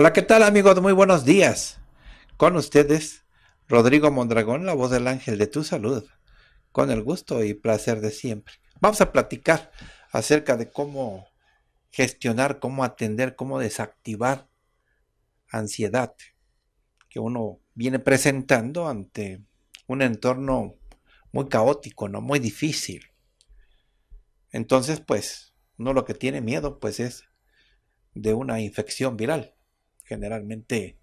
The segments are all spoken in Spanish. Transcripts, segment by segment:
Hola, ¿qué tal amigos? Muy buenos días. Con ustedes, Rodrigo Mondragón, la voz del ángel de tu salud, con el gusto y placer de siempre. Vamos a platicar acerca de cómo gestionar, cómo atender, cómo desactivar ansiedad que uno viene presentando ante un entorno muy caótico, no muy difícil. Entonces, pues, uno lo que tiene miedo pues es de una infección viral generalmente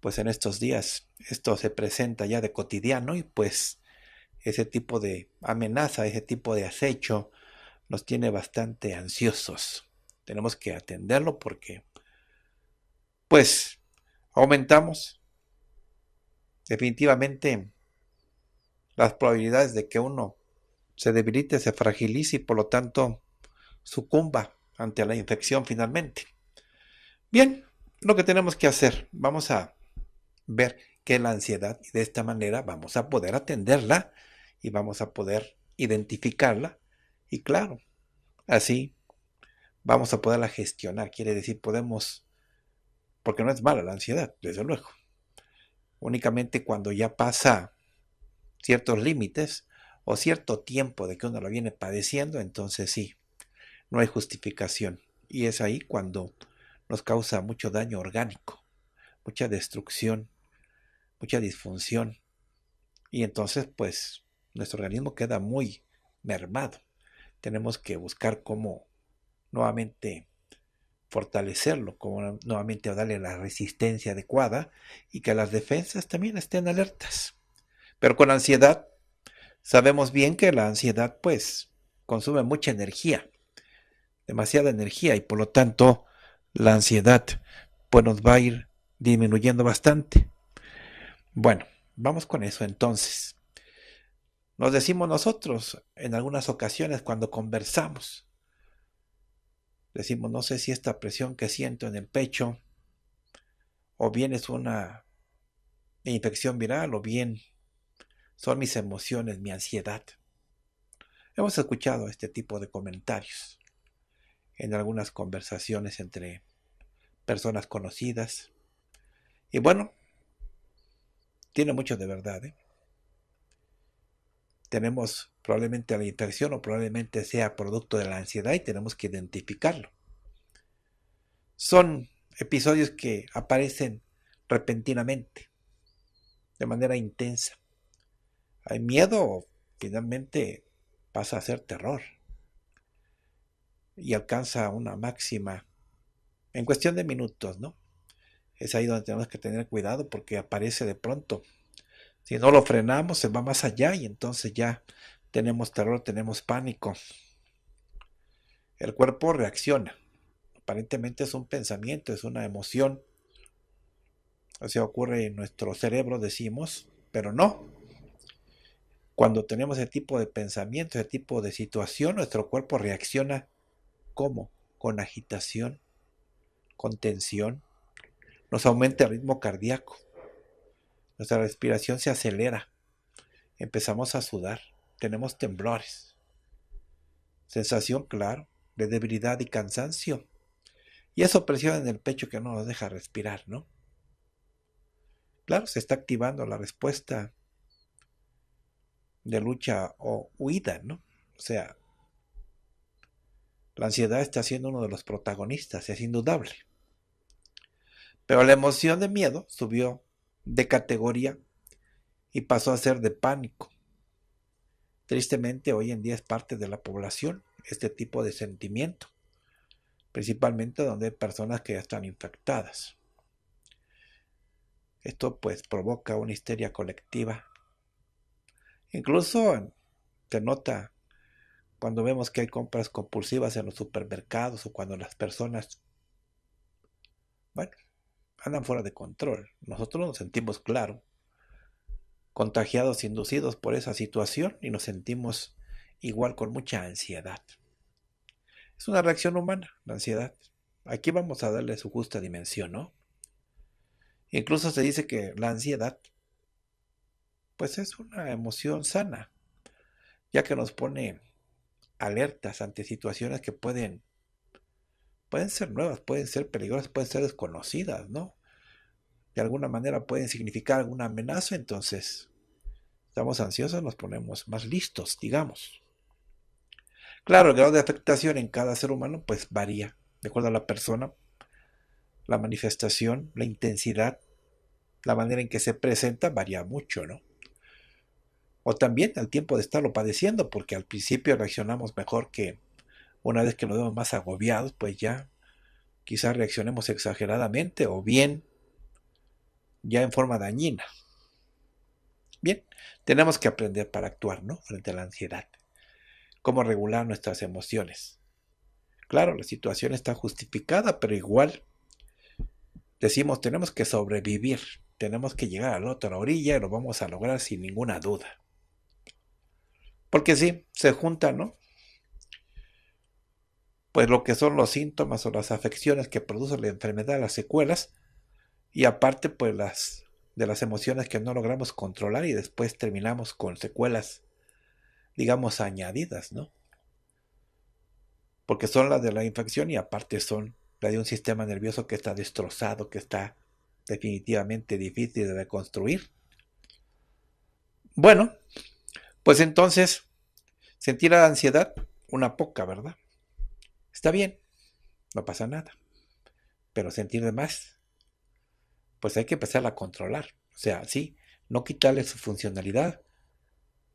pues en estos días esto se presenta ya de cotidiano y pues ese tipo de amenaza, ese tipo de acecho nos tiene bastante ansiosos. Tenemos que atenderlo porque pues aumentamos definitivamente las probabilidades de que uno se debilite, se fragilice y por lo tanto sucumba ante la infección finalmente. Bien, lo que tenemos que hacer, vamos a ver que la ansiedad y de esta manera vamos a poder atenderla y vamos a poder identificarla y claro, así vamos a poderla gestionar, quiere decir podemos, porque no es mala la ansiedad, desde luego, únicamente cuando ya pasa ciertos límites o cierto tiempo de que uno la viene padeciendo, entonces sí, no hay justificación y es ahí cuando nos causa mucho daño orgánico, mucha destrucción, mucha disfunción. Y entonces, pues, nuestro organismo queda muy mermado. Tenemos que buscar cómo nuevamente fortalecerlo, cómo nuevamente darle la resistencia adecuada y que las defensas también estén alertas. Pero con ansiedad, sabemos bien que la ansiedad pues consume mucha energía, demasiada energía y por lo tanto la ansiedad pues nos va a ir disminuyendo bastante. Bueno, vamos con eso entonces. Nos decimos nosotros en algunas ocasiones cuando conversamos, decimos, no sé si esta presión que siento en el pecho, o bien es una infección viral, o bien son mis emociones, mi ansiedad. Hemos escuchado este tipo de comentarios en algunas conversaciones entre personas conocidas. Y bueno, tiene mucho de verdad. ¿eh? Tenemos probablemente la infección o probablemente sea producto de la ansiedad y tenemos que identificarlo. Son episodios que aparecen repentinamente, de manera intensa. Hay miedo, finalmente pasa a ser terror y alcanza una máxima en cuestión de minutos, ¿no? Es ahí donde tenemos que tener cuidado porque aparece de pronto. Si no lo frenamos, se va más allá y entonces ya tenemos terror, tenemos pánico. El cuerpo reacciona. Aparentemente es un pensamiento, es una emoción. Así ocurre en nuestro cerebro, decimos, pero no. Cuando tenemos ese tipo de pensamiento, ese tipo de situación, nuestro cuerpo reacciona ¿Cómo? Con agitación, con tensión. Nos aumenta el ritmo cardíaco. Nuestra respiración se acelera. Empezamos a sudar. Tenemos temblores. Sensación, claro, de debilidad y cansancio. Y esa presión en el pecho que no nos deja respirar, ¿no? Claro, se está activando la respuesta de lucha o huida, ¿no? O sea, la ansiedad está siendo uno de los protagonistas, es indudable. Pero la emoción de miedo subió de categoría y pasó a ser de pánico. Tristemente, hoy en día es parte de la población este tipo de sentimiento, principalmente donde hay personas que ya están infectadas. Esto pues provoca una histeria colectiva. Incluso se nota cuando vemos que hay compras compulsivas en los supermercados o cuando las personas, bueno, andan fuera de control. Nosotros nos sentimos, claro, contagiados, inducidos por esa situación y nos sentimos igual con mucha ansiedad. Es una reacción humana, la ansiedad. Aquí vamos a darle su justa dimensión, ¿no? Incluso se dice que la ansiedad, pues es una emoción sana, ya que nos pone alertas ante situaciones que pueden, pueden ser nuevas, pueden ser peligrosas, pueden ser desconocidas, ¿no? De alguna manera pueden significar alguna amenaza, entonces estamos ansiosos, nos ponemos más listos, digamos. Claro, el grado de afectación en cada ser humano pues varía, de acuerdo a la persona, la manifestación, la intensidad, la manera en que se presenta varía mucho, ¿no? o también al tiempo de estarlo padeciendo, porque al principio reaccionamos mejor que una vez que nos vemos más agobiados, pues ya quizás reaccionemos exageradamente o bien ya en forma dañina. Bien, tenemos que aprender para actuar, ¿no? Frente a la ansiedad. Cómo regular nuestras emociones. Claro, la situación está justificada, pero igual decimos, tenemos que sobrevivir, tenemos que llegar a la otra orilla y lo vamos a lograr sin ninguna duda. Porque sí, se juntan, ¿no? Pues lo que son los síntomas o las afecciones que produce la enfermedad, las secuelas, y aparte, pues las de las emociones que no logramos controlar y después terminamos con secuelas, digamos, añadidas, ¿no? Porque son las de la infección y aparte son la de un sistema nervioso que está destrozado, que está definitivamente difícil de reconstruir. Bueno, pues entonces, sentir la ansiedad, una poca, ¿verdad? Está bien, no pasa nada. Pero sentir de más, pues hay que empezar a controlar. O sea, sí, no quitarle su funcionalidad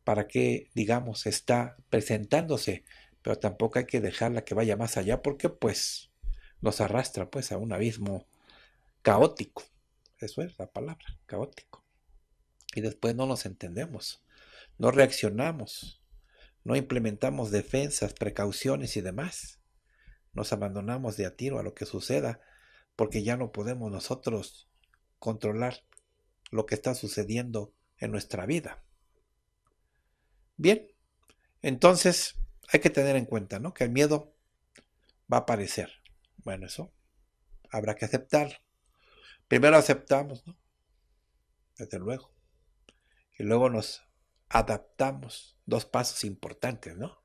para que, digamos, está presentándose, pero tampoco hay que dejarla que vaya más allá porque pues nos arrastra pues a un abismo caótico. Eso es la palabra, caótico. Y después no nos entendemos no reaccionamos, no implementamos defensas, precauciones y demás. Nos abandonamos de a tiro a lo que suceda porque ya no podemos nosotros controlar lo que está sucediendo en nuestra vida. Bien, entonces hay que tener en cuenta ¿no? que el miedo va a aparecer. Bueno, eso habrá que aceptarlo. Primero aceptamos, ¿no? Desde luego. Y luego nos adaptamos dos pasos importantes, ¿no?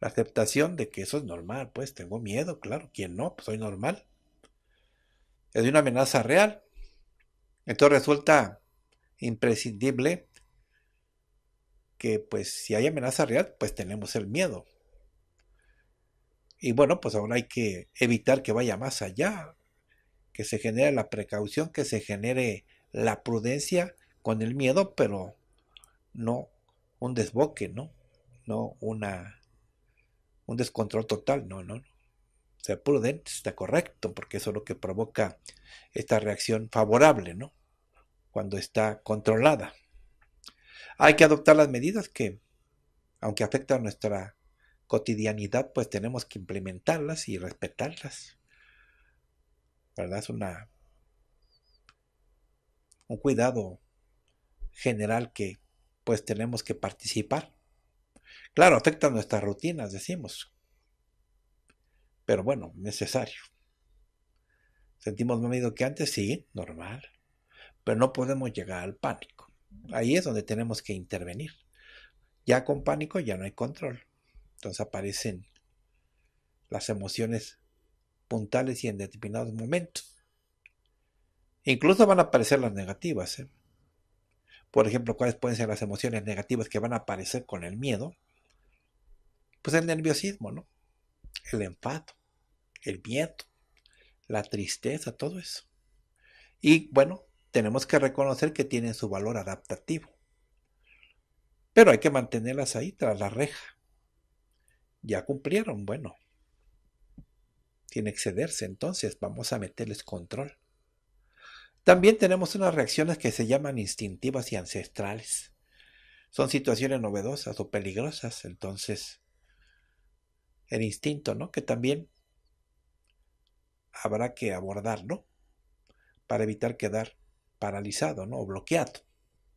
La aceptación de que eso es normal, pues tengo miedo, claro, ¿quién no, pues soy normal. Es una amenaza real. Entonces resulta imprescindible que pues si hay amenaza real, pues tenemos el miedo. Y bueno, pues ahora hay que evitar que vaya más allá, que se genere la precaución, que se genere la prudencia con el miedo, pero no un desboque, ¿no? No una un descontrol total, no, no, Ser prudente está correcto, porque eso es lo que provoca esta reacción favorable, ¿no? Cuando está controlada. Hay que adoptar las medidas que, aunque afectan nuestra cotidianidad, pues tenemos que implementarlas y respetarlas. ¿Verdad? Es una un cuidado general que pues tenemos que participar. Claro, afecta nuestras rutinas, decimos. Pero bueno, necesario. Sentimos más miedo que antes, sí, normal. Pero no podemos llegar al pánico. Ahí es donde tenemos que intervenir. Ya con pánico ya no hay control. Entonces aparecen las emociones puntales y en determinados momentos. Incluso van a aparecer las negativas. ¿eh? por ejemplo, cuáles pueden ser las emociones negativas que van a aparecer con el miedo, pues el nerviosismo, ¿no? El enfado, el miedo, la tristeza, todo eso. Y bueno, tenemos que reconocer que tienen su valor adaptativo. Pero hay que mantenerlas ahí tras la reja. Ya cumplieron, bueno. Tiene que cederse, entonces vamos a meterles control. También tenemos unas reacciones que se llaman instintivas y ancestrales. Son situaciones novedosas o peligrosas, entonces el instinto, ¿no? Que también habrá que abordar, ¿no? Para evitar quedar paralizado, ¿no? O bloqueado.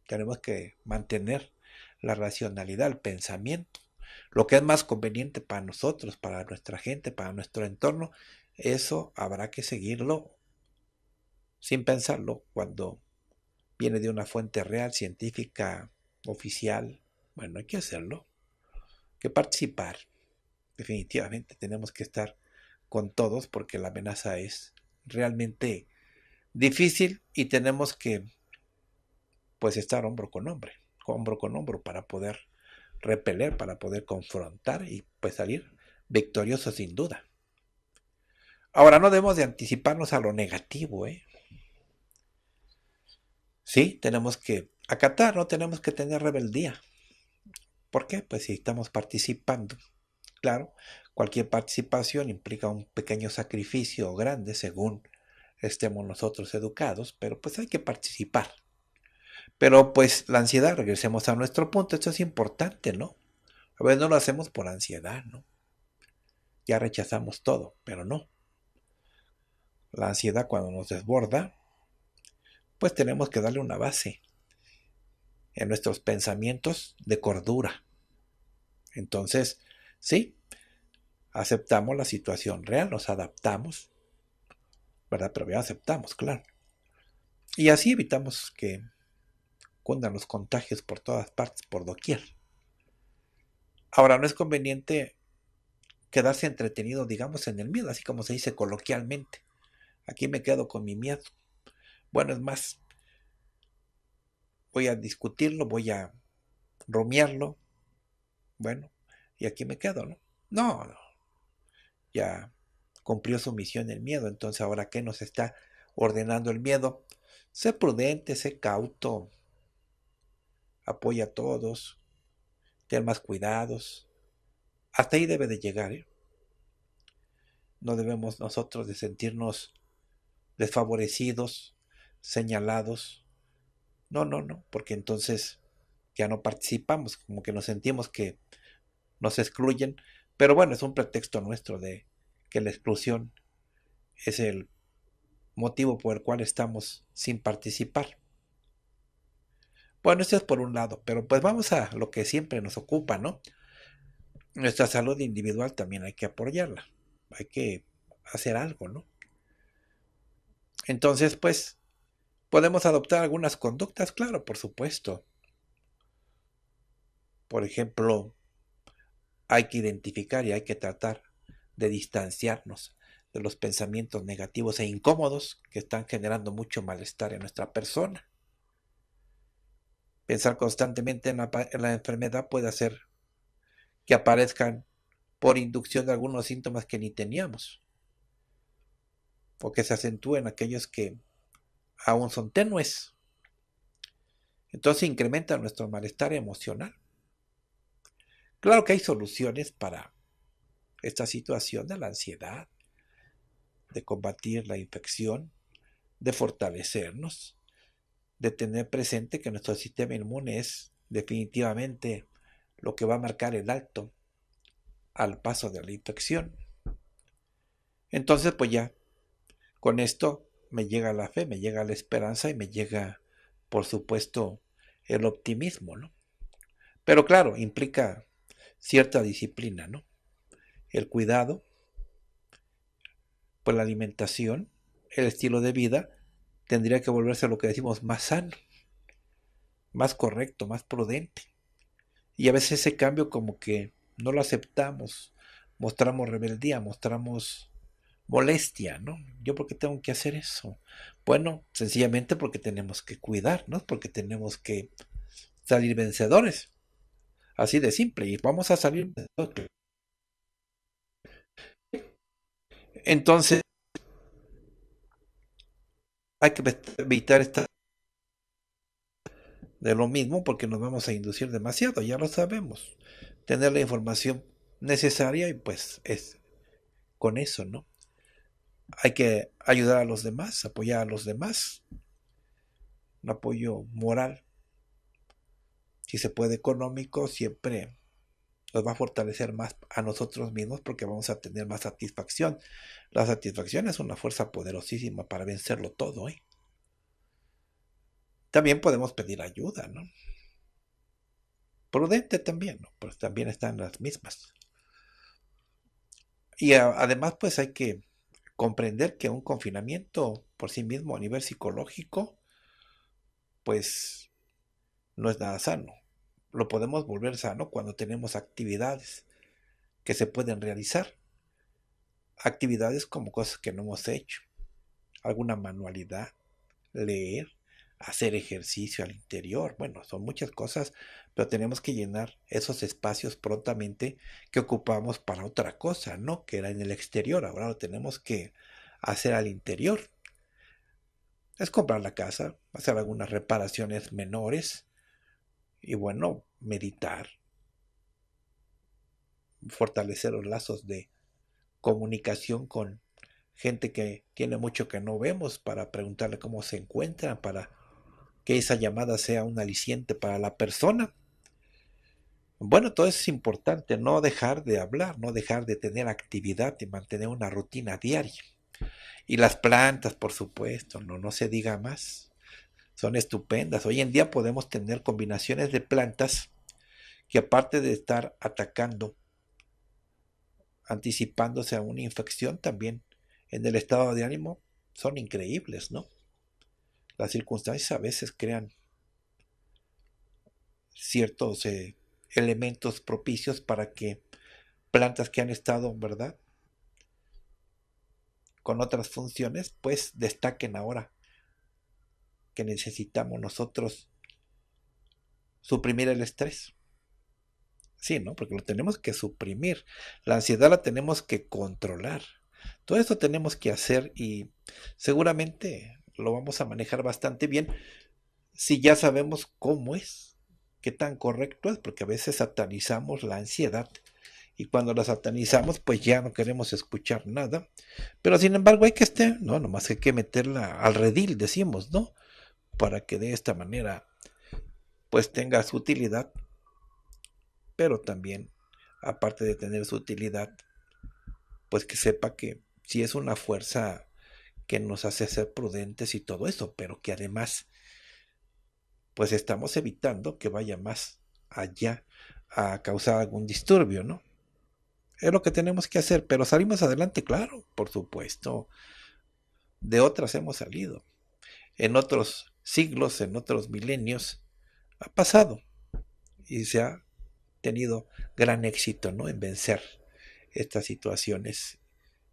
Tenemos que mantener la racionalidad, el pensamiento. Lo que es más conveniente para nosotros, para nuestra gente, para nuestro entorno, eso habrá que seguirlo sin pensarlo, cuando viene de una fuente real, científica, oficial, bueno, hay que hacerlo, hay que participar. Definitivamente tenemos que estar con todos porque la amenaza es realmente difícil y tenemos que pues estar hombro con hombro, hombro con hombro para poder repeler, para poder confrontar y pues salir victoriosos sin duda. Ahora no debemos de anticiparnos a lo negativo, ¿eh? sí, tenemos que acatar, no tenemos que tener rebeldía. ¿Por qué? Pues si estamos participando. Claro, cualquier participación implica un pequeño sacrificio o grande según estemos nosotros educados, pero pues hay que participar. Pero pues la ansiedad, regresemos a nuestro punto, esto es importante, ¿no? A veces no lo hacemos por ansiedad, ¿no? Ya rechazamos todo, pero no. La ansiedad cuando nos desborda pues tenemos que darle una base en nuestros pensamientos de cordura. Entonces, sí, aceptamos la situación real, nos adaptamos, ¿verdad? Pero ya aceptamos, claro. Y así evitamos que cundan los contagios por todas partes, por doquier. Ahora, no es conveniente quedarse entretenido, digamos, en el miedo, así como se dice coloquialmente. Aquí me quedo con mi miedo. Bueno, es más, voy a discutirlo, voy a rumiarlo. Bueno, y aquí me quedo, ¿no? No, no. Ya cumplió su misión el miedo, entonces ahora qué nos está ordenando el miedo? Sé prudente, sé cauto, apoya a todos, ten más cuidados. Hasta ahí debe de llegar. ¿eh? No debemos nosotros de sentirnos desfavorecidos señalados. No, no, no, porque entonces ya no participamos, como que nos sentimos que nos excluyen, pero bueno, es un pretexto nuestro de que la exclusión es el motivo por el cual estamos sin participar. Bueno, esto es por un lado, pero pues vamos a lo que siempre nos ocupa, ¿no? Nuestra salud individual también hay que apoyarla, hay que hacer algo, ¿no? Entonces, pues, Podemos adoptar algunas conductas, claro, por supuesto. Por ejemplo, hay que identificar y hay que tratar de distanciarnos de los pensamientos negativos e incómodos que están generando mucho malestar en nuestra persona. Pensar constantemente en la, enfermedad puede hacer que aparezcan por inducción de algunos síntomas que ni teníamos, o que se acentúen aquellos que aún son tenues. Entonces incrementa nuestro malestar emocional. Claro que hay soluciones para esta situación de la ansiedad, de combatir la infección, de fortalecernos, de tener presente que nuestro sistema inmune es definitivamente lo que va a marcar el alto al paso de la infección. Entonces, pues ya, con esto me llega la fe, me llega la esperanza y me llega, por supuesto, el optimismo, ¿no? Pero claro, implica cierta disciplina, ¿no? El cuidado, pues la alimentación, el estilo de vida, tendría que volverse a lo que decimos más sano, más correcto, más prudente. Y a veces ese cambio como que no lo aceptamos, mostramos rebeldía, mostramos molestia, ¿no? ¿Yo porque tengo que hacer eso? Bueno, sencillamente porque tenemos que cuidarnos, porque tenemos que salir vencedores. Así de simple, y vamos a salir vencedores. Entonces, hay que evitar esta de lo mismo porque nos vamos a inducir demasiado, ya lo sabemos. Tener la información necesaria y pues es con eso, ¿no? hay que ayudar a los demás, apoyar a los demás. Un apoyo moral, si se puede económico, siempre nos va a fortalecer más a nosotros mismos porque vamos a tener más satisfacción. La satisfacción es una fuerza poderosísima para vencerlo todo. ¿eh? También podemos pedir ayuda, ¿no? Prudente también, Pues también están las mismas. Y además, pues hay que comprender que un confinamiento por sí mismo a nivel psicológico, pues no es nada sano. Lo podemos volver sano cuando tenemos actividades que se pueden realizar. Actividades como cosas que no hemos hecho, alguna manualidad, leer, hacer ejercicio al interior. Bueno, son muchas cosas, pero tenemos que llenar esos espacios prontamente que ocupamos para otra cosa, ¿no? Que era en el exterior, ahora lo tenemos que hacer al interior. Es comprar la casa, hacer algunas reparaciones menores y bueno, meditar, fortalecer los lazos de comunicación con gente que tiene mucho que no vemos para preguntarle cómo se encuentran, para que esa llamada sea un aliciente para la persona. Bueno, todo eso es importante, no dejar de hablar, no dejar de tener actividad y mantener una rutina diaria. Y las plantas, por supuesto, no, no se diga más. Son estupendas. Hoy en día podemos tener combinaciones de plantas que aparte de estar atacando, anticipándose a una infección también en el estado de ánimo, son increíbles, ¿no? Las circunstancias a veces crean ciertos eh, elementos propicios para que plantas que han estado, ¿verdad? Con otras funciones, pues destaquen ahora que necesitamos nosotros suprimir el estrés. Sí, ¿no? Porque lo tenemos que suprimir. La ansiedad la tenemos que controlar. Todo eso tenemos que hacer y seguramente lo vamos a manejar bastante bien si ya sabemos cómo es, qué tan correcto es, porque a veces satanizamos la ansiedad y cuando la satanizamos pues ya no queremos escuchar nada, pero sin embargo hay que estar, no, nomás hay que meterla al redil, decimos, ¿no? Para que de esta manera pues tenga su utilidad, pero también, aparte de tener su utilidad, pues que sepa que si es una fuerza que nos hace ser prudentes y todo eso, pero que además, pues estamos evitando que vaya más allá a causar algún disturbio, ¿no? Es lo que tenemos que hacer, pero salimos adelante, claro, por supuesto. De otras hemos salido. En otros siglos, en otros milenios, ha pasado y se ha tenido gran éxito, ¿no? En vencer estas situaciones.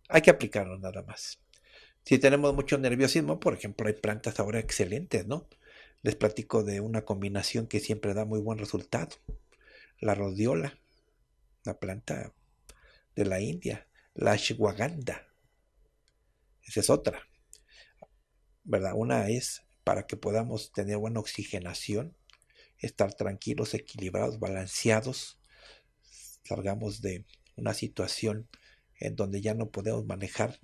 Hay que aplicarlo nada más. Si tenemos mucho nerviosismo, por ejemplo, hay plantas ahora excelentes, ¿no? Les platico de una combinación que siempre da muy buen resultado. La rhodiola, la planta de la India, la ashwagandha. Esa es otra, ¿verdad? Una es para que podamos tener buena oxigenación, estar tranquilos, equilibrados, balanceados, salgamos de una situación en donde ya no podemos manejar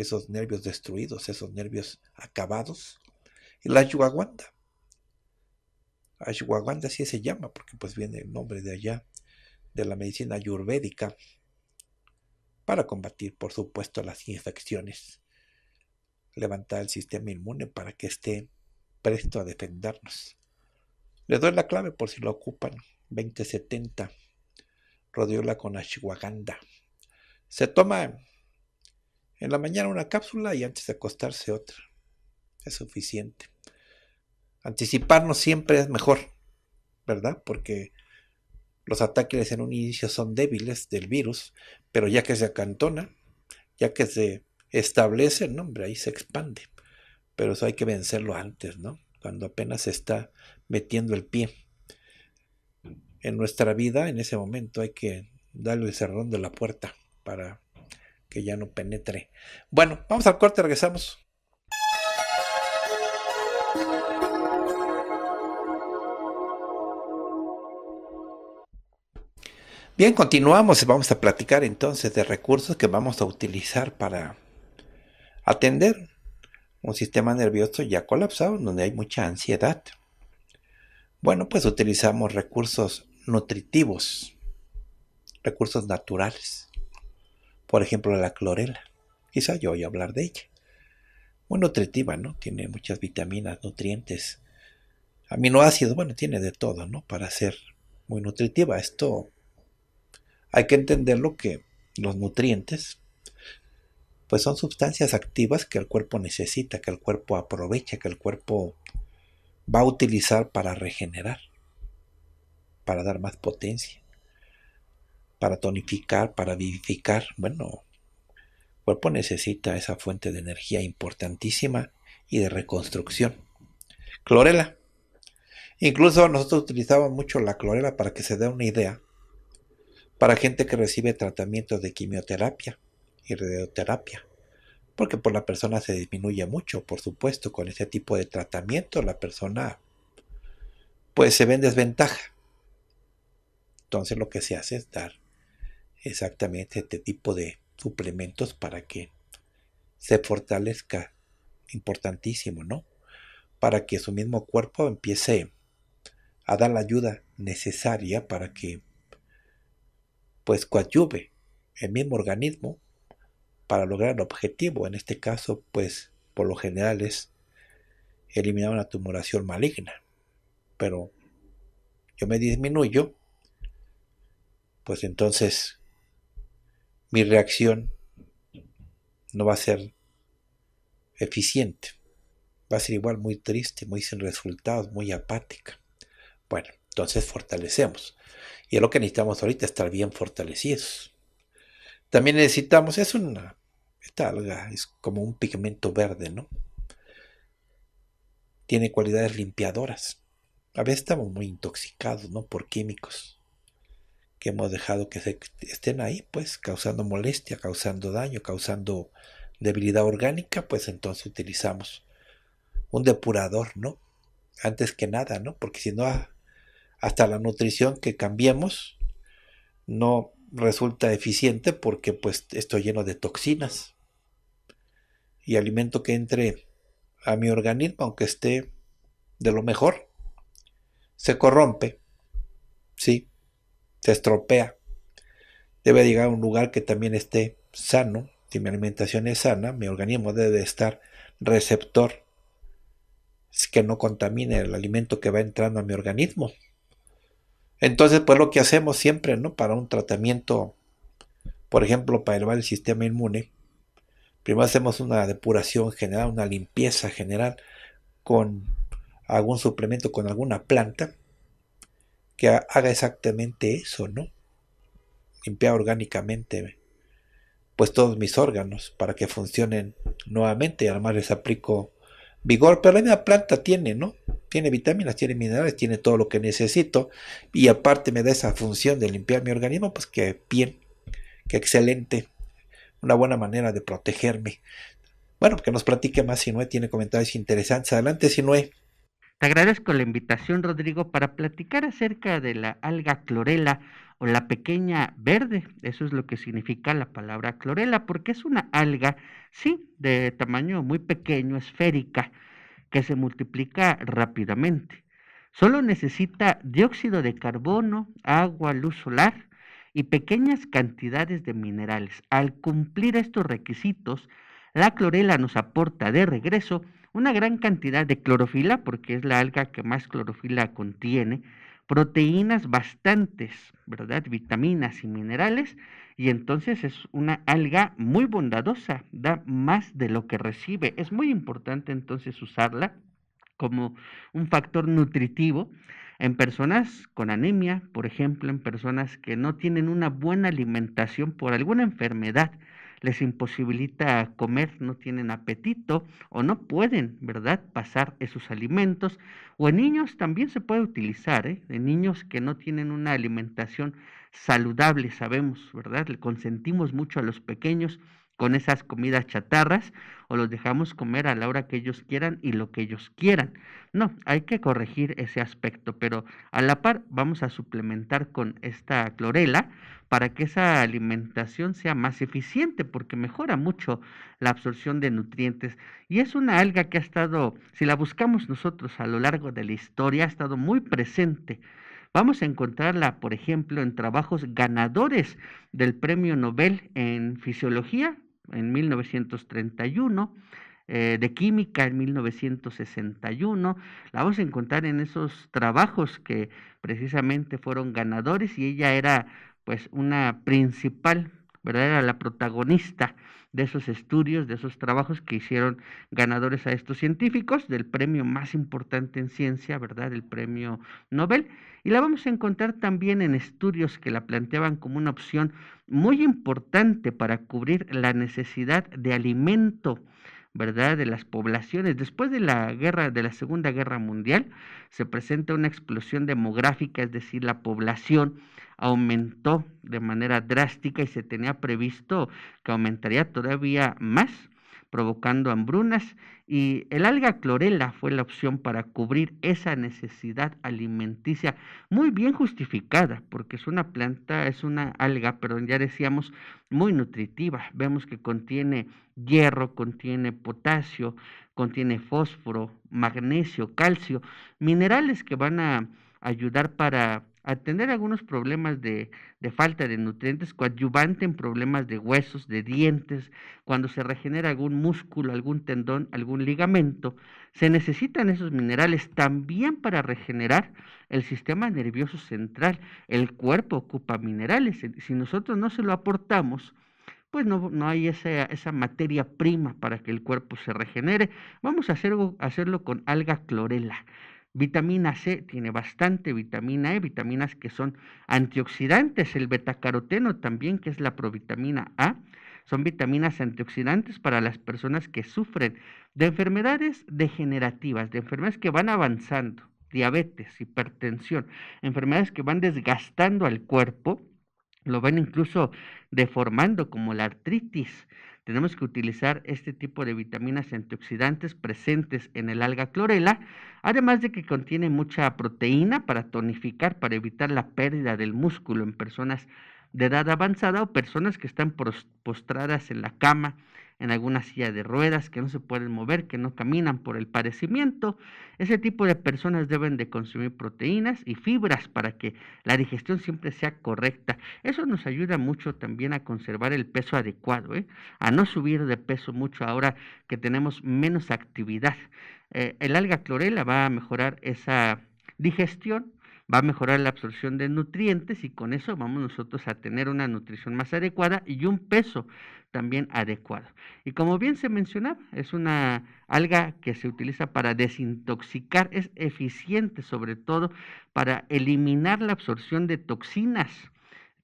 esos nervios destruidos, esos nervios acabados, Y la ashwagandha. Ashwagandha así se llama, porque pues viene el nombre de allá, de la medicina ayurvédica, para combatir, por supuesto, las infecciones, levantar el sistema inmune para que esté presto a defendernos. Le doy la clave por si lo ocupan, 2070, rodiola con ashwagandha. Se toma en la mañana una cápsula y antes de acostarse otra. Es suficiente. Anticiparnos siempre es mejor, ¿verdad? Porque los ataques en un inicio son débiles del virus, pero ya que se acantona, ya que se establece el nombre, ahí se expande. Pero eso hay que vencerlo antes, ¿no? Cuando apenas se está metiendo el pie. En nuestra vida, en ese momento, hay que darle el cerrón de la puerta para que ya no penetre. Bueno, vamos al corte, regresamos. Bien, continuamos. Vamos a platicar entonces de recursos que vamos a utilizar para atender un sistema nervioso ya colapsado, donde hay mucha ansiedad. Bueno, pues utilizamos recursos nutritivos, recursos naturales. Por ejemplo, la clorela. Quizá yo a hablar de ella. Muy nutritiva, ¿no? Tiene muchas vitaminas, nutrientes, aminoácidos, bueno, tiene de todo, ¿no? Para ser muy nutritiva. Esto hay que entenderlo que los nutrientes, pues son sustancias activas que el cuerpo necesita, que el cuerpo aprovecha, que el cuerpo va a utilizar para regenerar, para dar más potencia para tonificar, para vivificar. Bueno, el cuerpo necesita esa fuente de energía importantísima y de reconstrucción. Clorela. Incluso nosotros utilizamos mucho la clorela para que se dé una idea para gente que recibe tratamientos de quimioterapia y radioterapia. Porque por pues, la persona se disminuye mucho, por supuesto, con ese tipo de tratamiento la persona pues se ve en desventaja. Entonces lo que se hace es dar exactamente este tipo de suplementos para que se fortalezca. Importantísimo, ¿no? Para que su mismo cuerpo empiece a dar la ayuda necesaria para que pues coadyuve el mismo organismo para lograr el objetivo. En este caso, pues por lo general es eliminar una tumoración maligna. Pero yo me disminuyo, pues entonces mi reacción no va a ser eficiente. Va a ser igual muy triste, muy sin resultados, muy apática. Bueno, entonces fortalecemos. Y lo que necesitamos ahorita, estar bien fortalecidos. También necesitamos, es una, esta alga es como un pigmento verde, ¿no? Tiene cualidades limpiadoras. A veces estamos muy intoxicados, ¿no? Por químicos que hemos dejado que estén ahí, pues causando molestia, causando daño, causando debilidad orgánica, pues entonces utilizamos un depurador, ¿no? Antes que nada, ¿no? Porque si no, ah, hasta la nutrición que cambiemos no resulta eficiente porque pues estoy lleno de toxinas. Y alimento que entre a mi organismo, aunque esté de lo mejor, se corrompe. Sí, se estropea. Debe llegar a un lugar que también esté sano. Si mi alimentación es sana, mi organismo debe estar receptor. que no contamine el alimento que va entrando a mi organismo. Entonces, pues lo que hacemos siempre, ¿no? Para un tratamiento, por ejemplo, para elevar el sistema inmune, primero hacemos una depuración general, una limpieza general con algún suplemento, con alguna planta, que haga exactamente eso, ¿no? Limpiar orgánicamente pues todos mis órganos para que funcionen nuevamente. Además les aplico vigor, pero la misma planta tiene, ¿no? Tiene vitaminas, tiene minerales, tiene todo lo que necesito y aparte me da esa función de limpiar mi organismo, pues que bien, que excelente, una buena manera de protegerme. Bueno, que nos platique más Sinue, tiene comentarios interesantes. Adelante Sinue. Te agradezco la invitación, Rodrigo, para platicar acerca de la alga clorela o la pequeña verde. Eso es lo que significa la palabra clorela, porque es una alga, sí, de tamaño muy pequeño, esférica, que se multiplica rápidamente. Solo necesita dióxido de carbono, agua, luz solar y pequeñas cantidades de minerales. Al cumplir estos requisitos, la clorela nos aporta de regreso una gran cantidad de clorofila, porque es la alga que más clorofila contiene, proteínas bastantes, ¿verdad? Vitaminas y minerales, y entonces es una alga muy bondadosa, da más de lo que recibe. Es muy importante entonces usarla como un factor nutritivo en personas con anemia, por ejemplo, en personas que no tienen una buena alimentación por alguna enfermedad les imposibilita comer, no tienen apetito o no pueden, ¿verdad?, pasar esos alimentos. O en niños también se puede utilizar, ¿eh? En niños que no tienen una alimentación saludable, sabemos, ¿verdad? Le consentimos mucho a los pequeños con esas comidas chatarras o los dejamos comer a la hora que ellos quieran y lo que ellos quieran. No, hay que corregir ese aspecto, pero a la par vamos a suplementar con esta clorela para que esa alimentación sea más eficiente porque mejora mucho la absorción de nutrientes y es una alga que ha estado, si la buscamos nosotros a lo largo de la historia, ha estado muy presente. Vamos a encontrarla, por ejemplo, en trabajos ganadores del Premio Nobel en Fisiología en 1931, eh, de química en 1961. La vamos a encontrar en esos trabajos que precisamente fueron ganadores y ella era pues una principal, ¿verdad? Era la protagonista de esos estudios, de esos trabajos que hicieron ganadores a estos científicos del premio más importante en ciencia, ¿verdad? El premio Nobel. Y la vamos a encontrar también en estudios que la planteaban como una opción muy importante para cubrir la necesidad de alimento. ¿verdad? De las poblaciones. Después de la guerra, de la Segunda Guerra Mundial, se presenta una explosión demográfica, es decir, la población aumentó de manera drástica y se tenía previsto que aumentaría todavía más, provocando hambrunas y el alga clorela fue la opción para cubrir esa necesidad alimenticia muy bien justificada porque es una planta, es una alga, perdón, ya decíamos, muy nutritiva. Vemos que contiene hierro, contiene potasio, contiene fósforo, magnesio, calcio, minerales que van a ayudar para atender algunos problemas de, falta de nutrientes, coadyuvante en problemas de huesos, de dientes, cuando se regenera algún músculo, algún tendón, algún ligamento, se necesitan esos minerales también para regenerar el sistema nervioso central. El cuerpo ocupa minerales. Eh, si nosotros no se lo aportamos, pues no, no hay esa, esa, materia prima para que el cuerpo se regenere. Vamos a hacerlo con alga clorela. Vitamina C tiene bastante, vitamina E, vitaminas que son antioxidantes, el betacaroteno también, que es la provitamina A, son vitaminas antioxidantes para las personas que sufren de enfermedades degenerativas, de enfermedades que van avanzando, diabetes, hipertensión, enfermedades que van desgastando al cuerpo, lo van incluso deformando como la artritis, tenemos que utilizar este tipo de vitaminas antioxidantes presentes en el alga clorela, además de que contiene mucha proteína para tonificar, para evitar la pérdida del músculo en personas de edad avanzada o personas que están postradas en la cama en alguna silla de ruedas, que no se pueden mover, que no caminan por el padecimiento. Ese tipo de personas deben de consumir proteínas y fibras para que la digestión siempre sea correcta. Eso nos ayuda mucho también a conservar el peso adecuado, ¿eh? a no subir de peso mucho ahora que tenemos menos actividad. Eh, el alga clorela va a mejorar esa digestión va a mejorar la absorción de nutrientes y con eso vamos nosotros a tener una nutrición más adecuada y un peso también adecuado. Y como bien se mencionaba, es una alga que se utiliza para desintoxicar, es eficiente sobre todo para eliminar la absorción de toxinas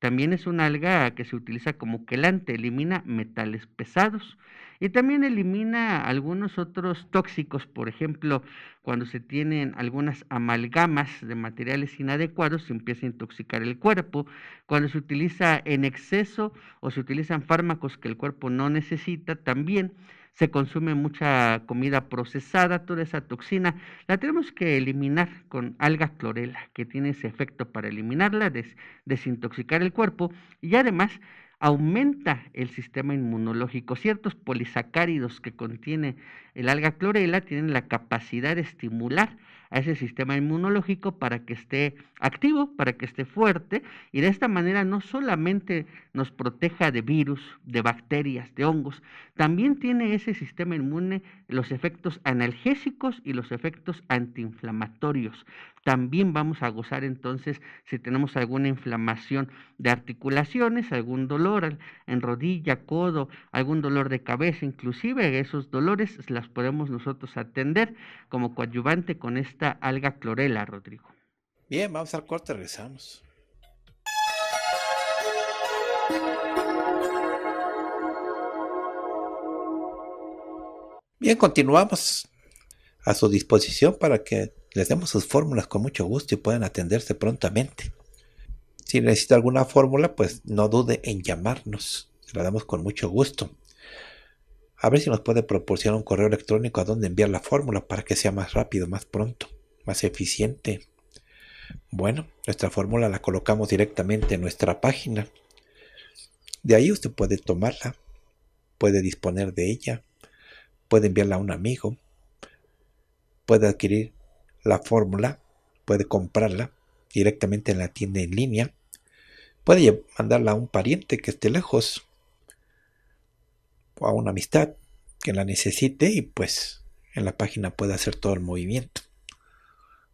también es una alga que se utiliza como quelante, elimina metales pesados y también elimina algunos otros tóxicos, por ejemplo, cuando se tienen algunas amalgamas de materiales inadecuados se empieza a intoxicar el cuerpo, cuando se utiliza en exceso o se utilizan fármacos que el cuerpo no necesita también se consume mucha comida procesada, toda esa toxina la tenemos que eliminar con alga clorela, que tiene ese efecto para eliminarla, desintoxicar el cuerpo y además aumenta el sistema inmunológico. Ciertos polisacáridos que contiene el alga clorela tienen la capacidad de estimular a ese sistema inmunológico para que esté activo, para que esté fuerte y de esta manera no solamente nos proteja de virus, de bacterias, de hongos, también tiene ese sistema inmune los efectos analgésicos y los efectos antiinflamatorios. También vamos a gozar entonces si tenemos alguna inflamación de articulaciones, algún dolor en rodilla, codo, algún dolor de cabeza, inclusive esos dolores las podemos nosotros atender como coadyuvante con este alga clorela, Rodrigo. Bien, vamos al corte, regresamos. Bien, continuamos a su disposición para que les demos sus fórmulas con mucho gusto y puedan atenderse prontamente. Si necesita alguna fórmula, pues no dude en llamarnos. la damos con mucho gusto. A ver si nos puede proporcionar un correo electrónico a donde enviar la fórmula para que sea más rápido, más pronto, más eficiente. Bueno, nuestra fórmula la colocamos directamente en nuestra página. De ahí usted puede tomarla, puede disponer de ella, puede enviarla a un amigo, puede adquirir la fórmula, puede comprarla directamente en la tienda en línea, puede mandarla a un pariente que esté lejos, a una amistad que la necesite y pues en la página puede hacer todo el movimiento.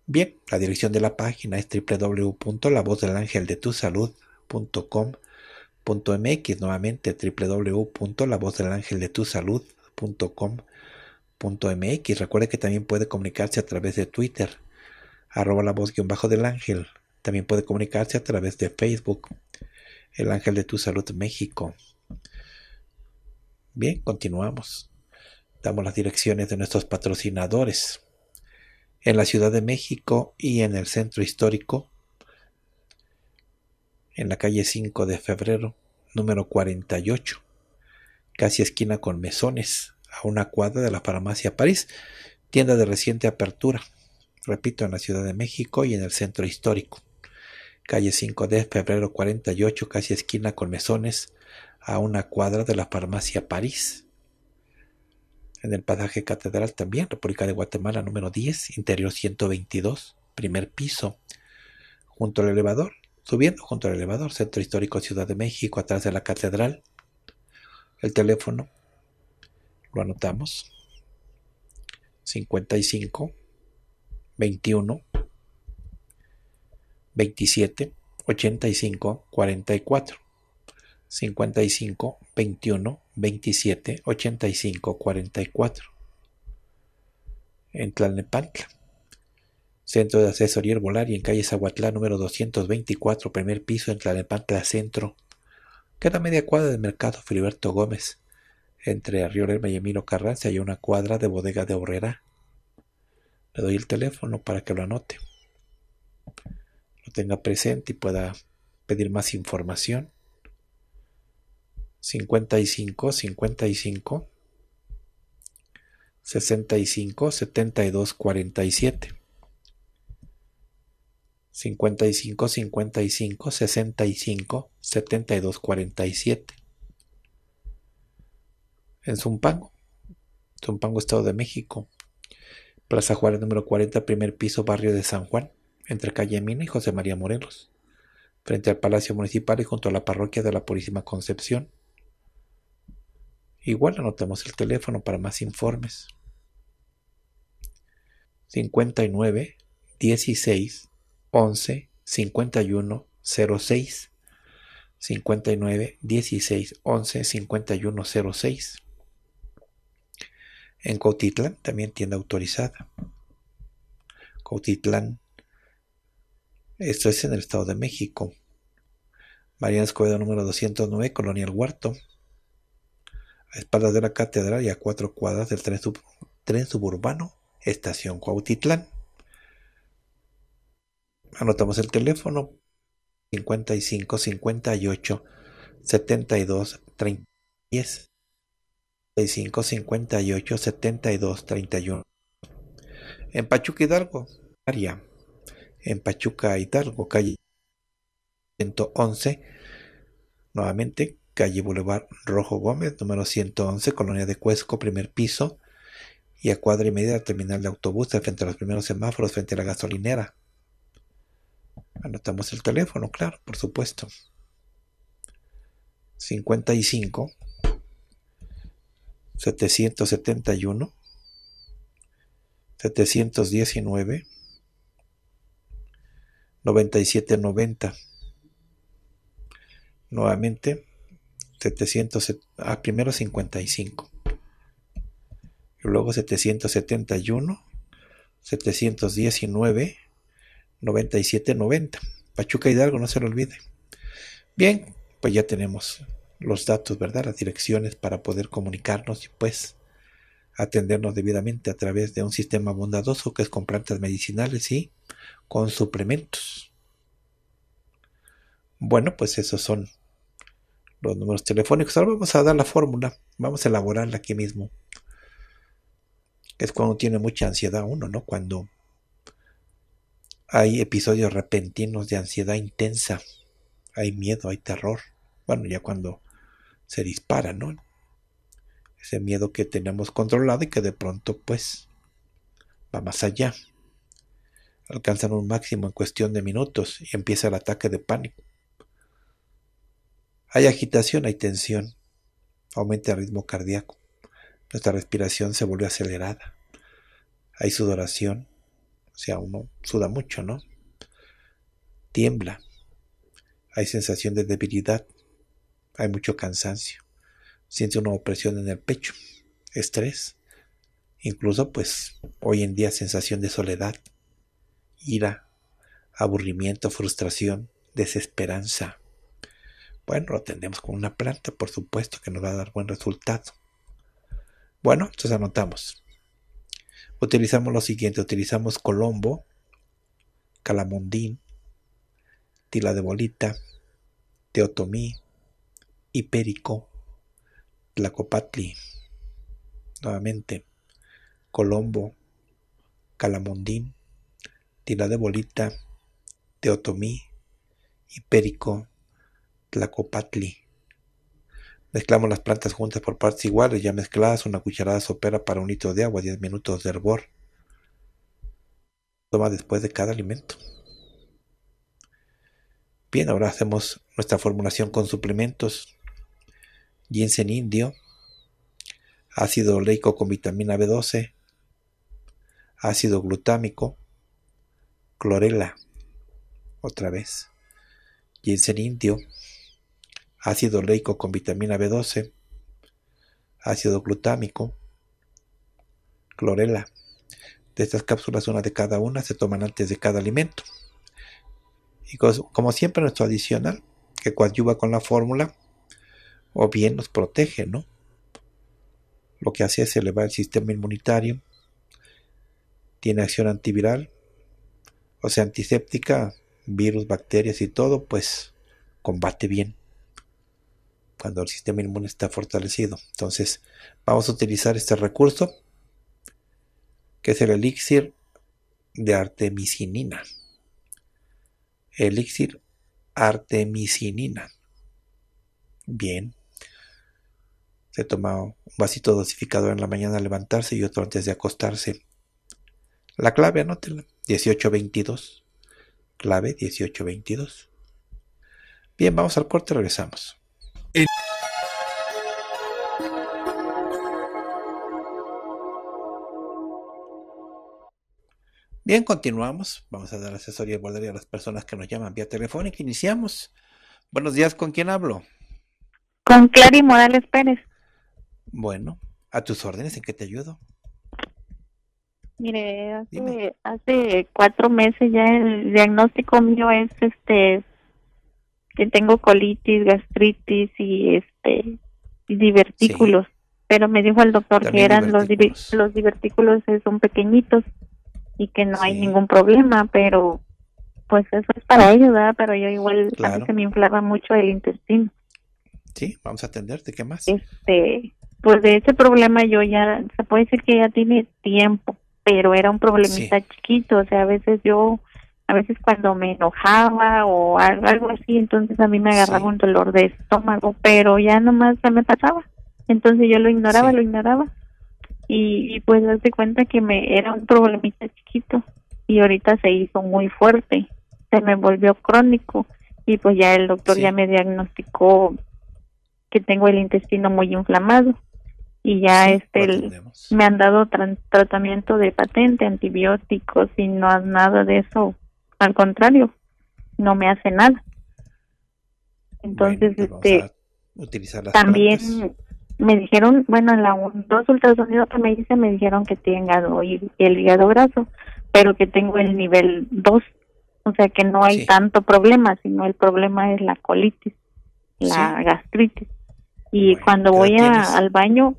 Bien, la dirección de la página es www.lavozdelangeldetusalud.com.mx nuevamente www.lavozdelangeldetusalud.com.mx recuerde que también puede comunicarse a través de Twitter arroba la voz guión bajo del ángel también puede comunicarse a través de Facebook el ángel de tu salud México Bien, continuamos. Damos las direcciones de nuestros patrocinadores. En la Ciudad de México y en el centro histórico, en la calle 5 de febrero, número 48, casi esquina con mesones, a una cuadra de la farmacia París, tienda de reciente apertura, repito, en la Ciudad de México y en el centro histórico. Calle 5 de febrero 48, casi esquina con mesones, a una cuadra de la farmacia París. En el pasaje catedral también, República de Guatemala número 10, interior 122, primer piso, junto al elevador, subiendo junto al elevador, Centro Histórico Ciudad de México, atrás de la catedral. El teléfono, lo anotamos, 55 21 27 85 44. 55 21 27 85 44 en Tlalnepantla. Centro de Asesoría Herbolaria en calle Zahuatlá número 224, primer piso en Tlalnepantla Centro. queda media cuadra del mercado Filiberto Gómez. Entre Lerma y Emilio Carranza hay una cuadra de bodega de Horrera. Le doy el teléfono para que lo anote. Lo tenga presente y pueda pedir más información. 55 55 65 72 47 55 55 65 72 47 en Zumpango, Zumpango, Estado de México. Plaza Juárez número 40, primer piso, barrio de San Juan, entre calle Mina y José María Morelos, frente al Palacio Municipal y junto a la parroquia de la Purísima Concepción. Igual anotamos el teléfono para más informes. 59 16 11 51 06 59 16 11 51 06 En Cautitlán también tienda autorizada. Cautitlán. Esto es en el Estado de México. María Escobedo número 209, Colonia El Huerto a espaldas de la catedral y a cuatro cuadras del tren, tren suburbano Estación Cuautitlán. Anotamos el teléfono 55 58 72 30 10 55 58 72 31 en Pachuca Hidalgo, área en Pachuca Hidalgo, calle 111 nuevamente calle Boulevard Rojo Gómez, número 111, Colonia de Cuesco, primer piso, y a cuadra y media terminal de autobús frente a los primeros semáforos, frente a la gasolinera. Anotamos el teléfono, claro, por supuesto. 55 771 719 9790 nuevamente 700, a ah, primero 55, luego 771, 719, 97, 90. Pachuca Hidalgo, no se lo olvide. Bien, pues ya tenemos los datos, ¿verdad? Las direcciones para poder comunicarnos y pues atendernos debidamente a través de un sistema bondadoso que es con plantas medicinales y con suplementos. Bueno, pues esos son los números telefónicos. Ahora vamos a dar la fórmula, vamos a elaborarla aquí mismo. Es cuando tiene mucha ansiedad uno, ¿no? Cuando hay episodios repentinos de ansiedad intensa, hay miedo, hay terror. Bueno, ya cuando se dispara, ¿no? Ese miedo que tenemos controlado y que de pronto, pues, va más allá. Alcanzan un máximo en cuestión de minutos y empieza el ataque de pánico. Hay agitación, hay tensión. Aumenta el ritmo cardíaco. Nuestra respiración se vuelve acelerada. Hay sudoración. O sea, uno suda mucho, ¿no? Tiembla. Hay sensación de debilidad. Hay mucho cansancio. Siente una opresión en el pecho. Estrés. Incluso, pues, hoy en día sensación de soledad. Ira. Aburrimiento, frustración, desesperanza bueno, lo tendremos con una planta, por supuesto que nos va a dar buen resultado. Bueno, entonces anotamos. Utilizamos lo siguiente, utilizamos colombo, calamondín, tila de bolita, teotomí, hipérico, tlacopatli, nuevamente, colombo, calamondín, tila de bolita, teotomí, hipérico, la copatli Mezclamos las plantas juntas por partes iguales, ya mezcladas, una cucharada sopera para un litro de agua, 10 minutos de hervor. Toma después de cada alimento. Bien, ahora hacemos nuestra formulación con suplementos. Ginseng indio, ácido oleico con vitamina B12, ácido glutámico, clorela, otra vez, ginseng indio, ácido leico con vitamina B12, ácido glutámico, clorela. De estas cápsulas, una de cada una, se toman antes de cada alimento. Y como siempre, nuestro adicional, que coadyuva con la fórmula, o bien nos protege, ¿no? Lo que hace es elevar el sistema inmunitario, tiene acción antiviral, o sea, antiséptica, virus, bacterias y todo, pues combate bien cuando el sistema inmune está fortalecido. Entonces vamos a utilizar este recurso que es el elixir de artemisinina. Elixir artemisinina. Bien. Se toma un vasito dosificador en la mañana al levantarse y otro antes de acostarse. La clave, anótela. 1822. Clave 1822. Bien, vamos al corte, regresamos. Bien, continuamos. Vamos a dar asesoría y guardería a las personas que nos llaman vía telefónica. Iniciamos. Buenos días, ¿con quién hablo? Con Clary Morales Pérez. Bueno, a tus órdenes, ¿en qué te ayudo? Mire, hace, cuatro meses ya el diagnóstico mío es este que tengo colitis, gastritis y este divertículos. Pero me dijo el doctor que eran los, los divertículos son pequeñitos y que no hay ningún problema, pero pues eso es para ellos, Pero yo igual a se me inflaba mucho el intestino. Sí, vamos a atenderte, ¿qué más? Este, pues de ese problema yo ya, se puede decir que ya tiene tiempo, pero era un problemita chiquito, o sea, a veces yo, a veces cuando me enojaba o algo así, entonces a mí me agarraba un dolor de estómago, pero ya nomás se me pasaba. Entonces yo lo ignoraba, lo ignoraba y, y pues hace cuenta que me era un problemita chiquito y ahorita se hizo muy fuerte, se me volvió crónico y pues ya el doctor ya me diagnosticó que tengo el intestino muy inflamado y ya este me han dado tratamiento de patente, antibióticos y no nada de eso, al contrario, no me hace nada. Entonces pues este utilizar también me dijeron, bueno, en la dos ultrasonidos que me hice me dijeron que tengo el hígado graso, pero que tengo el nivel 2, o sea que no hay tanto problema, sino el problema es la colitis, la gastritis. Y cuando voy al baño,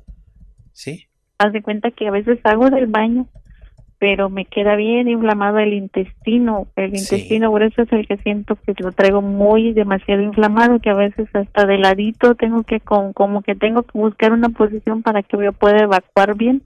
¿Sí? haz de cuenta que a veces hago del baño pero me queda bien inflamado el intestino. El intestino grueso es el que siento que lo traigo muy demasiado inflamado, que a veces hasta de ladito tengo que, con, como que tengo que buscar una posición para que yo pueda evacuar bien.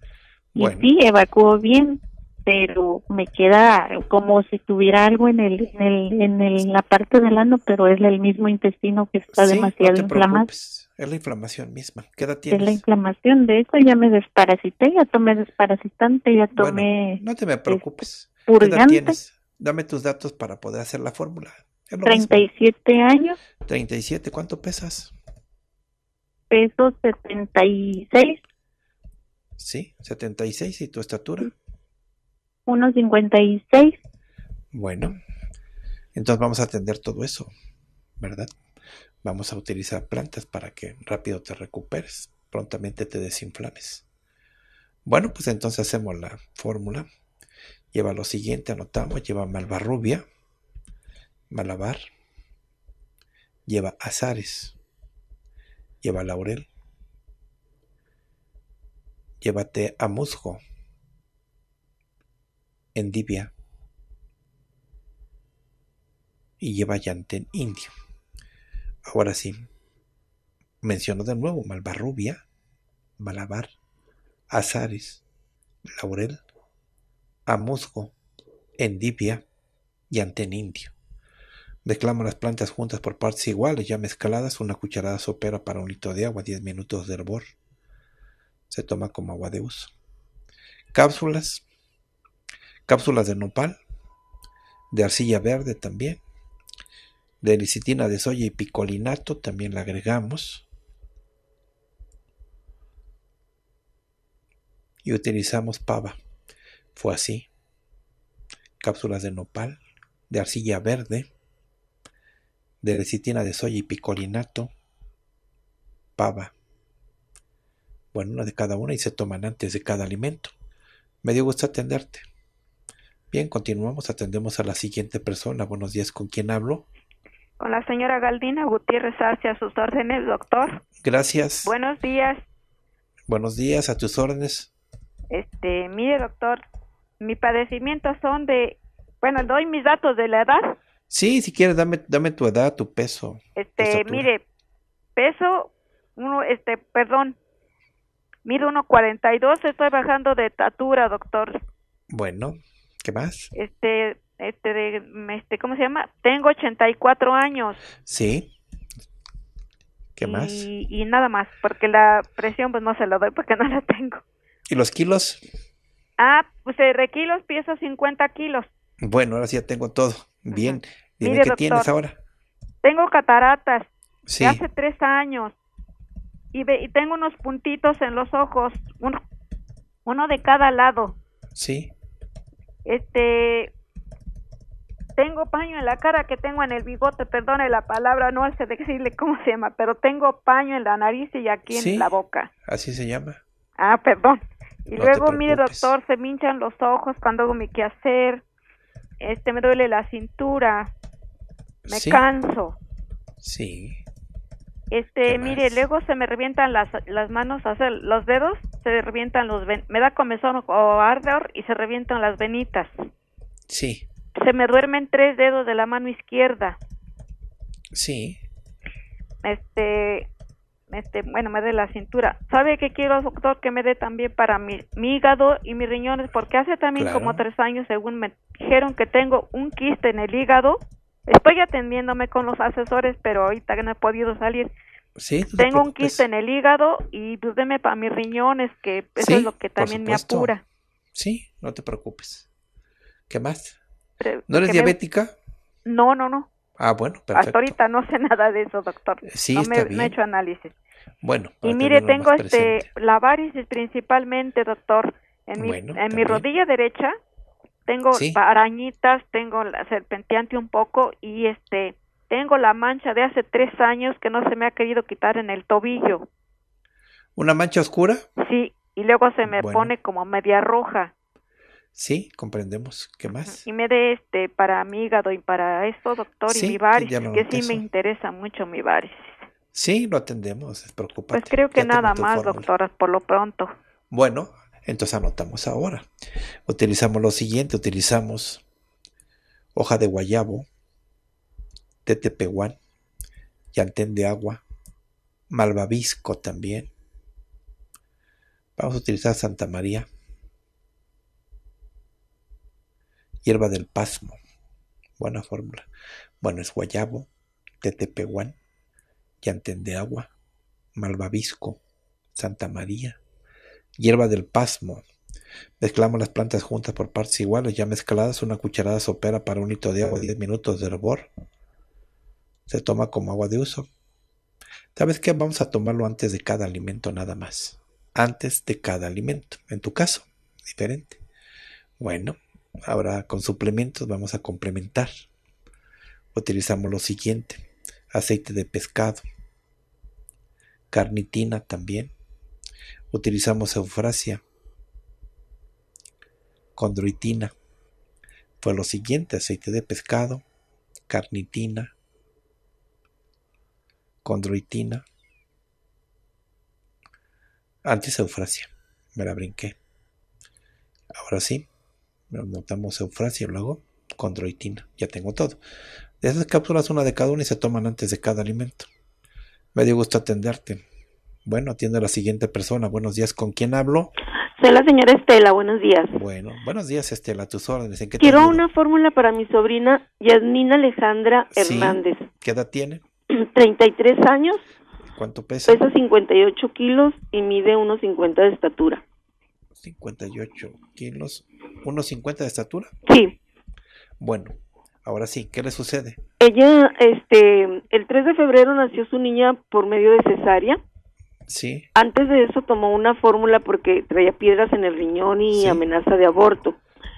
Y sí, evacuó bien, pero me queda como si tuviera algo en el en, el, en la parte del ano, pero es el mismo intestino que está demasiado no inflamado. Es la inflamación misma. ¿Qué edad tienes? Es la inflamación. De eso ya me desparasité, ya tomé desparasitante, ya tomé. no te me preocupes. Este, ¿Qué edad tienes? Dame tus datos para poder hacer la fórmula. 37 años. 37. ¿Cuánto pesas? Peso 76. Sí, 76. ¿Y tu estatura? 1.56. Bueno, entonces vamos a atender todo eso, ¿verdad? Vamos a utilizar plantas para que rápido te recuperes, prontamente te desinflames. Bueno, pues entonces hacemos la fórmula. Lleva lo siguiente, anotamos, lleva malvarrubia, malabar, lleva azares, lleva laurel, llévate a musgo Endivia y lleva en indio. Ahora sí, menciono de nuevo Malvarrubia, Malabar, Azares, Laurel, Amuzgo, Endivia y indio. Declamo las plantas juntas por partes iguales, ya mezcladas, una cucharada sopera para un litro de agua, 10 minutos de hervor. Se toma como agua de uso. Cápsulas cápsulas de nopal, de arcilla verde también, de licitina de soya y picolinato también la agregamos. Y utilizamos pava. Fue así. Cápsulas de nopal, de arcilla verde, de lecitina de soya y picolinato, pava. Bueno, una de cada una y se toman antes de cada alimento. Me dio gusto atenderte. Bien, continuamos, atendemos a la siguiente persona. Buenos días, ¿con quién hablo? Con la señora Galdina Gutiérrez a sus órdenes, doctor. Gracias. Buenos días. Buenos días, a tus órdenes. Este, mire, doctor, mi padecimiento son de, bueno, doy mis datos de la edad. Sí, si quieres, dame, dame tu edad, tu peso. Este, mire, peso, uno, este, perdón, mido 1,42, estoy bajando de estatura, doctor. Bueno, ¿Qué más? Este, este, de, este, ¿cómo se llama? Tengo 84 años. Sí. ¿Qué más? Y nada más, porque la presión pues no se la doy porque no la tengo. ¿Y los kilos? Ah, pues de kilos pienso 50 kilos. Bueno, ahora sí ya tengo todo. Bien. ¿Y ¿qué tienes ahora? Tengo cataratas. Sí. hace tres años. Y, tengo unos puntitos en los ojos, uno, uno de cada lado. Sí este tengo paño en la cara que tengo en el bigote, perdone la palabra, no sé decirle cómo se llama, pero tengo paño en la nariz y aquí en la boca. Así se llama. Ah, perdón. Y luego, mire, doctor, se me hinchan los ojos cuando hago mi quehacer. Este, me duele la cintura. Me canso. Sí. Este, mire, luego se me revientan las, manos, hacer los dedos se revientan los me da comezón o ardor y se revientan las venitas. Sí. Se me duermen tres dedos de la mano izquierda. Sí. Este, este, bueno, me de la cintura. ¿Sabe qué quiero, doctor? Que me dé también para mi, hígado y mis riñones, porque hace también como tres años, según me dijeron que tengo un quiste en el hígado. Estoy atendiéndome con los asesores, pero ahorita no he podido salir. Tengo un quiste en el hígado y dúdeme pues, para mis riñones, que eso es lo que también me apura. Sí, no te preocupes. ¿Qué más? ¿No eres diabética? No, no, no. Ah, bueno, perfecto. Hasta ahorita no sé nada de eso, doctor. Eh, sí, no me, no he hecho análisis. Bueno. Y mire, tengo este la varices principalmente, doctor. En mi, en mi rodilla derecha tengo arañitas, tengo la serpenteante un poco y este tengo la mancha de hace tres años que no se me ha querido quitar en el tobillo. ¿Una mancha oscura? Sí, y luego se me pone como media roja. Sí, comprendemos. ¿Qué más? Y me dé este para mi hígado y para esto, doctor, y mi varis, que sí me interesa mucho mi varis. Sí, lo atendemos, preocupante. Pues creo que nada más, doctora, por lo pronto. Bueno, entonces anotamos ahora. Utilizamos lo siguiente, utilizamos hoja de guayabo, Tetepehuán, Llantén de Agua, Malvavisco también. Vamos a utilizar Santa María, Hierba del Pasmo, buena fórmula. Bueno, es Guayabo, Tetepehuán, Llantén de Agua, Malvavisco, Santa María, Hierba del Pasmo, Mezclamos las plantas juntas por partes iguales, ya mezcladas, una cucharada sopera para un litro de agua, 10 minutos de hervor se toma como agua de uso. ¿Sabes qué? Vamos a tomarlo antes de cada alimento nada más. Antes de cada alimento. En tu caso, diferente. Bueno, ahora con suplementos vamos a complementar. Utilizamos lo siguiente. Aceite de pescado. Carnitina también. Utilizamos eufrasia. Condroitina. Fue lo siguiente. Aceite de pescado. Carnitina condroitina. Antes eufrasia, me la brinqué. Ahora sí, notamos eufrasia luego condroitina. Ya tengo todo. De esas cápsulas, una de cada una y se toman antes de cada alimento. Me dio gusto atenderte. Bueno, atiende a la siguiente persona. Buenos días, ¿con quién hablo? Soy la señora Estela, buenos días. Bueno, buenos días Estela, tus órdenes. Quiero una fórmula para mi sobrina Yasmina Alejandra Hernández. ¿Qué edad tiene? 33 años. ¿Cuánto pesa? Pesa 58 kilos y mide 1,50 de estatura. 58 kilos, 1,50 de estatura. Sí. Bueno, ahora sí, ¿qué le sucede? Ella, este, el 3 de febrero nació su niña por medio de cesárea. Sí. Antes de eso tomó una fórmula porque traía piedras en el riñón y amenaza de aborto.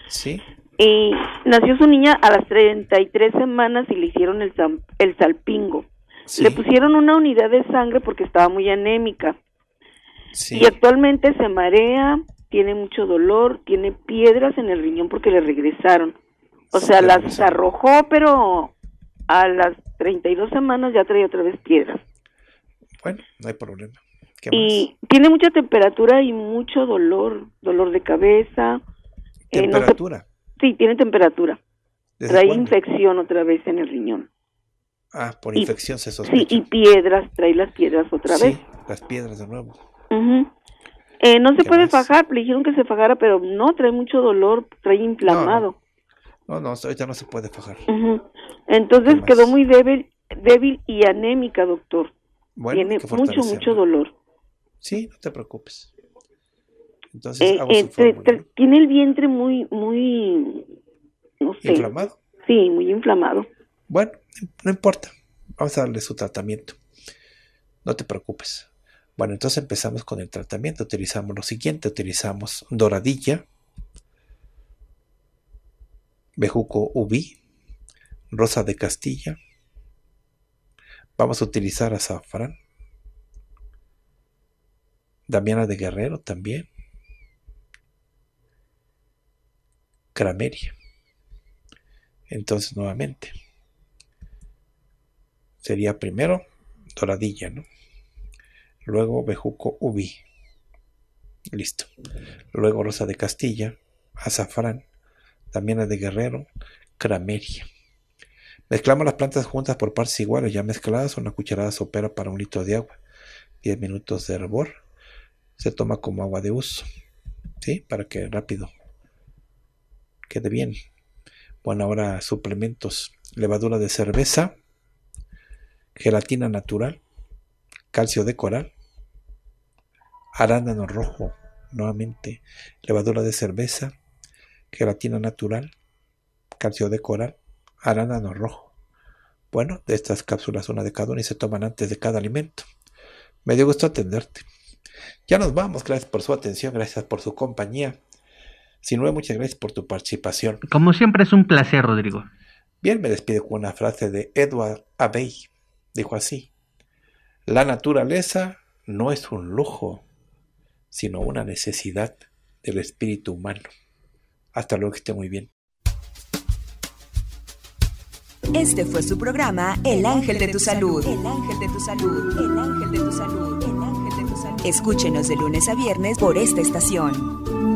Sí. Y nació su niña a las 33 semanas y le hicieron el salpingo le pusieron una unidad de sangre porque estaba muy anémica. Y actualmente se marea, tiene mucho dolor, tiene piedras en el riñón porque le regresaron. O sea, las arrojó, pero a las 32 semanas ya trae otra vez piedras. Bueno, no hay problema. y tiene mucha temperatura y mucho dolor, dolor de cabeza. Eh, ¿Temperatura? Sí, tiene temperatura. trae infección otra vez en el riñón. Ah, por infección se sospecha. Sí, y piedras, trae las piedras otra sí, vez. las piedras de nuevo. Eh, no se puede fajar, le dijeron que se fajara, pero no, trae mucho dolor, trae inflamado. No, no, ya no se puede fajar. Entonces quedó muy débil, débil y anémica, doctor. Bueno, Tiene mucho, mucho dolor. Sí, no te preocupes. Entonces, eh, eh, tiene el vientre muy, muy, no sé. ¿Inflamado? Sí, muy inflamado. Bueno, no importa, vamos a darle su tratamiento. No te preocupes. Bueno, entonces empezamos con el tratamiento. Utilizamos lo siguiente, utilizamos doradilla, bejuco ubi, rosa de castilla. Vamos a utilizar azafrán, damiana de guerrero también, crameria. Entonces nuevamente sería primero doradilla, ¿no? Luego bejuco ubi. Listo. Luego rosa de Castilla, azafrán, también la de Guerrero, crameria. Mezclamos las plantas juntas por partes iguales, ya mezcladas, una cucharada sopera para un litro de agua. 10 minutos de hervor. Se toma como agua de uso. ¿Sí? Para que rápido quede bien. Bueno, ahora suplementos. Levadura de cerveza, gelatina natural, calcio de coral, arándano rojo, nuevamente, levadura de cerveza, gelatina natural, calcio de coral, arándano rojo. Bueno, de estas cápsulas una de cada una y se toman antes de cada alimento. Me dio gusto atenderte. Ya nos vamos, gracias por su atención, gracias por su compañía. no, muchas gracias por tu participación. Como siempre es un placer, Rodrigo. Bien, me despido con una frase de Edward Abbey. Dijo así, la naturaleza no es un lujo, sino una necesidad del espíritu humano. Hasta luego, que esté muy bien. Este fue su programa El Ángel de tu Salud. El Ángel de tu Salud. El Ángel de Salud. El Ángel de tu Salud. Escúchenos de lunes a viernes por esta estación.